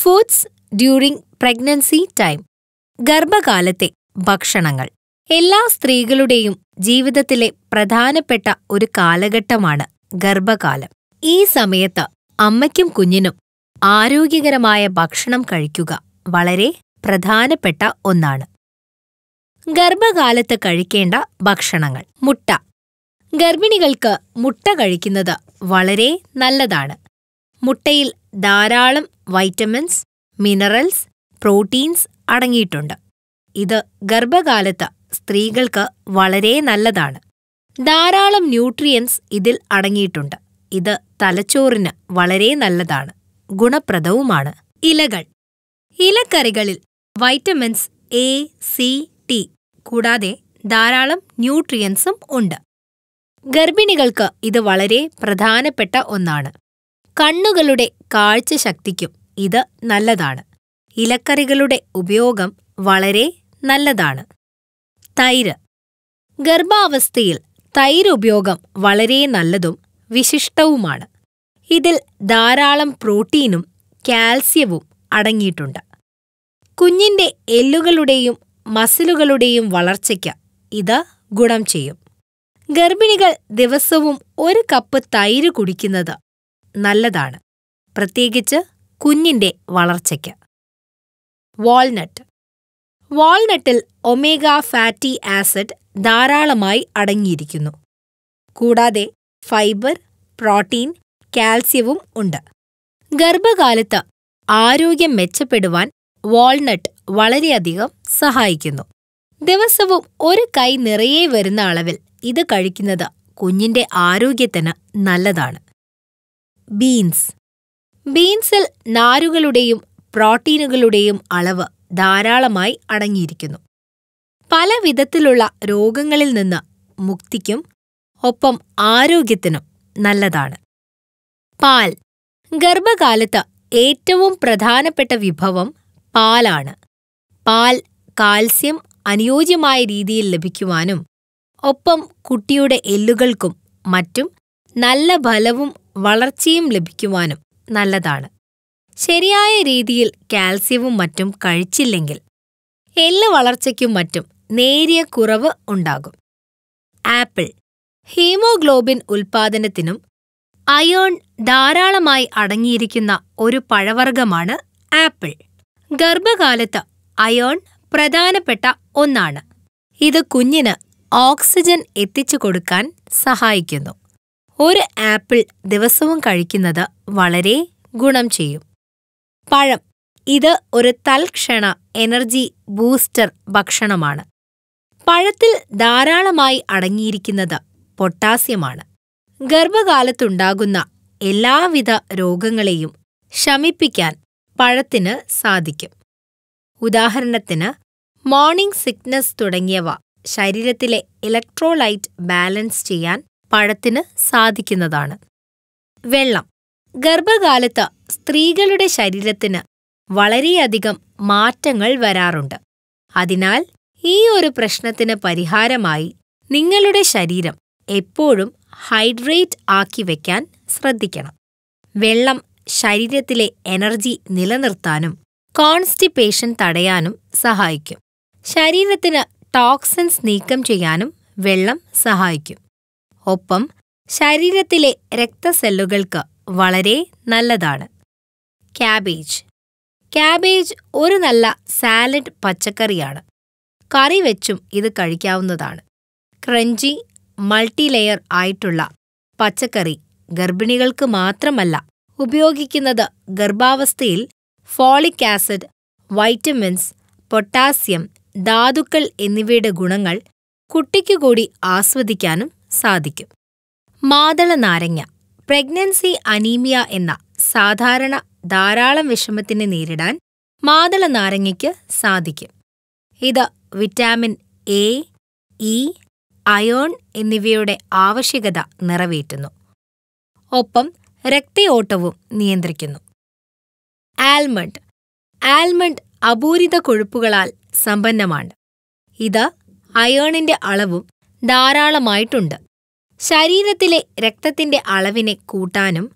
foods during pregnancy time ഗർഭകാലത്തെ ഭക്ഷണങ്ങൾ എല്ലാ സ്ത്രീകളുടെയും ജീവിതത്തിലെ പ്രധാനപ്പെട്ട ഒരു കാലഘട്ടമാണ് ഗർഭകാലം ഈ സമയത്ത് അമ്മയ്ക്കും കുഞ്ഞിനും ആരോഗ്യകരമായ ഭക്ഷണം കഴിക്കുക വളരെ പ്രധാനപ്പെട്ട ഒന്നാണ് ഗർഭകാലത്ത് കഴിക്കേണ്ട ഭക്ഷണങ്ങൾ മുട്ട ഗർഭിണികൾക്ക് മുട്ട കഴിക്കുന്നത് വളരെ നല്ലതാണ് മുട്ടയിൽ ധാരാളം വൈറ്റമിൻസ് മിനറൽസ് പ്രോട്ടീൻസ് അടങ്ങിയിട്ടുണ്ട് ഇത് ഗർഭകാലത്ത് സ്ത്രീകൾക്ക് വളരെ നല്ലതാണ് ധാരാളം ന്യൂട്രിയൻസ് ഇതിൽ അടങ്ങിയിട്ടുണ്ട് ഇത് തലച്ചോറിന് വളരെ നല്ലതാണ് ഗുണപ്രദവുമാണ് ഇലകൾ ഇലക്കറികളിൽ വൈറ്റമിൻസ് എ സി ടി കൂടാതെ ധാരാളം ന്യൂട്രിയൻസും ഉണ്ട് ഗർഭിണികൾക്ക് ഇത് വളരെ പ്രധാനപ്പെട്ട ഒന്നാണ് കണ്ണുകളുടെ ശക്തിക്കും ഇത് നല്ലതാണ് ഇലക്കറികളുടെ ഉപയോഗം വളരെ നല്ലതാണ് തൈര് ഗർഭാവസ്ഥയിൽ തൈര് ഉപയോഗം വളരെ നല്ലതും വിശിഷ്ടവുമാണ് ഇതിൽ ധാരാളം പ്രോട്ടീനും കാൽസ്യവും അടങ്ങിയിട്ടുണ്ട് കുഞ്ഞിന്റെ എല്ലുകളുടെയും മസിലുകളുടെയും വളർച്ചയ്ക്ക് ഇത് ഗുണം ചെയ്യും ഗർഭിണികൾ ദിവസവും ഒരു കപ്പ് തൈര് കുടിക്കുന്നത് നല്ലതാണ് പ്രത്യേകിച്ച് കുഞ്ഞിൻ്റെ വളർച്ചയ്ക്ക് വാൾനട്ട് വാൾനട്ടിൽ ഒമേഗ ഫാറ്റി ആസിഡ് ധാരാളമായി അടങ്ങിയിരിക്കുന്നു കൂടാതെ ഫൈബർ പ്രോട്ടീൻ കാൽസ്യവും ഉണ്ട് ഗർഭകാലത്ത് ആരോഗ്യം മെച്ചപ്പെടുവാൻ വാൾനട്ട് വളരെയധികം സഹായിക്കുന്നു ദിവസവും ഒരു കൈ നിറയെ വരുന്ന അളവിൽ ഇത് കഴിക്കുന്നത് കുഞ്ഞിന്റെ ആരോഗ്യത്തിന് നല്ലതാണ് ബീൻസ് ബീൻസിൽ നാരുകളുടെയും പ്രോട്ടീനുകളുടെയും അളവ് ധാരാളമായി അടങ്ങിയിരിക്കുന്നു പല വിധത്തിലുള്ള രോഗങ്ങളിൽ നിന്ന് മുക്തിക്കും ഒപ്പം ആരോഗ്യത്തിനും നല്ലതാണ് പാൽ ഗർഭകാലത്ത് ഏറ്റവും പ്രധാനപ്പെട്ട വിഭവം പാലാണ് പാൽ കാൽസ്യം അനുയോജ്യമായ രീതിയിൽ ലഭിക്കുവാനും ഒപ്പം കുട്ടിയുടെ എല്ലുകൾക്കും മറ്റും നല്ല ബലവും വളർച്ചയും ലഭിക്കുവാനും നല്ലതാണ് ശരിയായ രീതിയിൽ കാൽസ്യവും മറ്റും കഴിച്ചില്ലെങ്കിൽ എല്ല് വളർച്ചയ്ക്കും മറ്റും നേരിയ കുറവ് ഉണ്ടാകും ആപ്പിൾ ഹീമോഗ്ലോബിൻ ഉൽപാദനത്തിനും അയോൺ ധാരാളമായി അടങ്ങിയിരിക്കുന്ന ഒരു പഴവർഗമാണ് ആപ്പിൾ ഗർഭകാലത്ത് അയോൺ പ്രധാനപ്പെട്ട ഒന്നാണ് ഇത് കുഞ്ഞിന് ഓക്സിജൻ എത്തിച്ചു കൊടുക്കാൻ സഹായിക്കുന്നു ഒരു ആപ്പിൾ ദിവസവും കഴിക്കുന്നത് വളരെ ഗുണം ചെയ്യും പഴം ഇത് ഒരു തൽക്ഷണ എനർജി ബൂസ്റ്റർ ഭക്ഷണമാണ് പഴത്തിൽ ധാരാളമായി അടങ്ങിയിരിക്കുന്നത് പൊട്ടാസ്യമാണ് ഗർഭകാലത്തുണ്ടാകുന്ന എല്ലാവിധ രോഗങ്ങളെയും ശമിപ്പിക്കാൻ പഴത്തിന് സാധിക്കും ഉദാഹരണത്തിന് മോർണിംഗ് സിക്നസ് തുടങ്ങിയവ ശരീരത്തിലെ ഇലക്ട്രോലൈറ്റ് ബാലൻസ് ചെയ്യാൻ പഴത്തിന് സാധിക്കുന്നതാണ് വെള്ളം ഗർഭകാലത്ത് സ്ത്രീകളുടെ ശരീരത്തിന് വളരെയധികം മാറ്റങ്ങൾ വരാറുണ്ട് അതിനാൽ ഈ ഒരു പ്രശ്നത്തിന് പരിഹാരമായി നിങ്ങളുടെ ശരീരം എപ്പോഴും ഹൈഡ്രേറ്റ് ആക്കി വയ്ക്കാൻ ശ്രദ്ധിക്കണം വെള്ളം ശരീരത്തിലെ എനർജി നിലനിർത്താനും കോൺസ്റ്റിപ്പേഷൻ തടയാനും സഹായിക്കും ശരീരത്തിന് ടോക്സിൻസ് നീക്കം ചെയ്യാനും വെള്ളം സഹായിക്കും ഒപ്പം ശരീരത്തിലെ രക്തസെല്ലുകൾക്ക് വളരെ നല്ലതാണ് ക്യാബേജ് ക്യാബേജ് ഒരു നല്ല സാലഡ് പച്ചക്കറിയാണ് കറി വെച്ചും ഇത് കഴിക്കാവുന്നതാണ് ക്രഞ്ചി മൾട്ടി ലെയർ ആയിട്ടുള്ള പച്ചക്കറി ഗർഭിണികൾക്ക് മാത്രമല്ല ഉപയോഗിക്കുന്നത് ഗർഭാവസ്ഥയിൽ ഫോളിക് ആസിഡ് വൈറ്റമിൻസ് പൊട്ടാസ്യം ധാതുക്കൾ എന്നിവയുടെ ഗുണങ്ങൾ കുട്ടിക്കുകൂടി ആസ്വദിക്കാനും സാധിക്കും മാതള നാരങ്ങ പ്രഗ്നൻസി അനീമിയ എന്ന സാധാരണ ധാരാളം വിഷമത്തിനെ നേരിടാൻ മാതള നാരങ്ങയ്ക്ക് സാധിക്കും ഇത് വിറ്റാമിൻ എ ഇ അയോൺ എന്നിവയുടെ ആവശ്യകത നിറവേറ്റുന്നു ഒപ്പം രക്തയോട്ടവും നിയന്ത്രിക്കുന്നു ആൽമണ്ട് ആൽമണ്ട് അപൂരിത കൊഴുപ്പുകളാൽ സമ്പന്നമാണ് ഇത് അയോണിന്റെ അളവും ധാരാളമായിട്ടുണ്ട് ശരീരത്തിലെ രക്തത്തിന്റെ അളവിനെ കൂട്ടാനും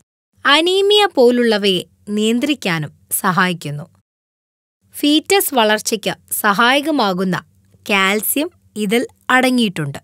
അനീമിയ പോലുള്ളവയെ നിയന്ത്രിക്കാനും സഹായിക്കുന്നു ഫീറ്റസ് വളർച്ചയ്ക്ക് സഹായകമാകുന്ന കാൽസ്യം ഇതിൽ അടങ്ങിയിട്ടുണ്ട്